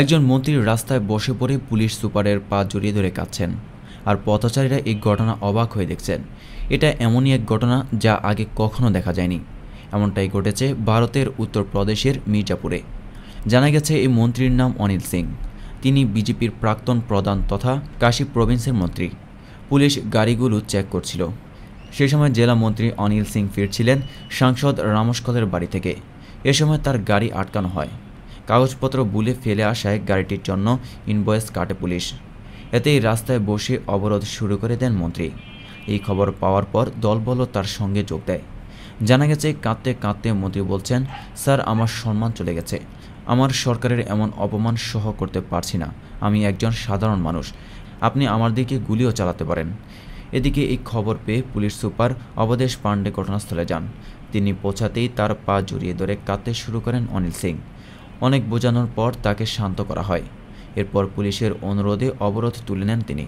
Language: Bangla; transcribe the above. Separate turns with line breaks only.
একজন মন্ত্রী রাস্তায় বসে পড়ে পুলিশ সুপারের পা জড়িয়ে ধরে কাঁদছেন আর পথচারীরা এই ঘটনা অবাক হয়ে দেখছেন এটা এমনই এক ঘটনা যা আগে কখনো দেখা যায়নি এমনটাই ঘটেছে ভারতের উত্তরপ্রদেশের মির্জাপুরে জানা গেছে এই মন্ত্রীর নাম অনিল সিং তিনি বিজেপির প্রাক্তন প্রধান তথা কাশী প্রভিন্সের মন্ত্রী পুলিশ গাড়িগুলো চেক করছিল সে সময় জেলা মন্ত্রী অনিল সিং ফিরছিলেন সাংসদ রামস্কলের বাড়ি থেকে এ সময় তার গাড়ি আটকানো হয় কাগজপত্র বুলে ফেলে আসায় গাড়িটির জন্য ইনভয়েস কাটে পুলিশ এতেই রাস্তায় বসে অবরোধ শুরু করে দেন মন্ত্রী এই খবর পাওয়ার পর দলবলও তার সঙ্গে যোগ দেয় জানা গেছে কাঁদতে কাঁদতে মন্ত্রী বলছেন স্যার আমার সম্মান চলে গেছে আমার সরকারের এমন অপমান সহ করতে পারছি না আমি একজন সাধারণ মানুষ আপনি আমার দিকে গুলিও চালাতে পারেন এদিকে এই খবর পেয়ে পুলিশ সুপার অবদেশ পাণ্ডে ঘটনাস্থলে যান তিনি পৌঁছাতেই তার পা জড়িয়ে ধরে কাঁদতে শুরু করেন অনিল সিং অনেক বোঝানোর পর তাকে শান্ত করা হয় এরপর পুলিশের অনুরোধে অবরোধ তুলে নেন তিনি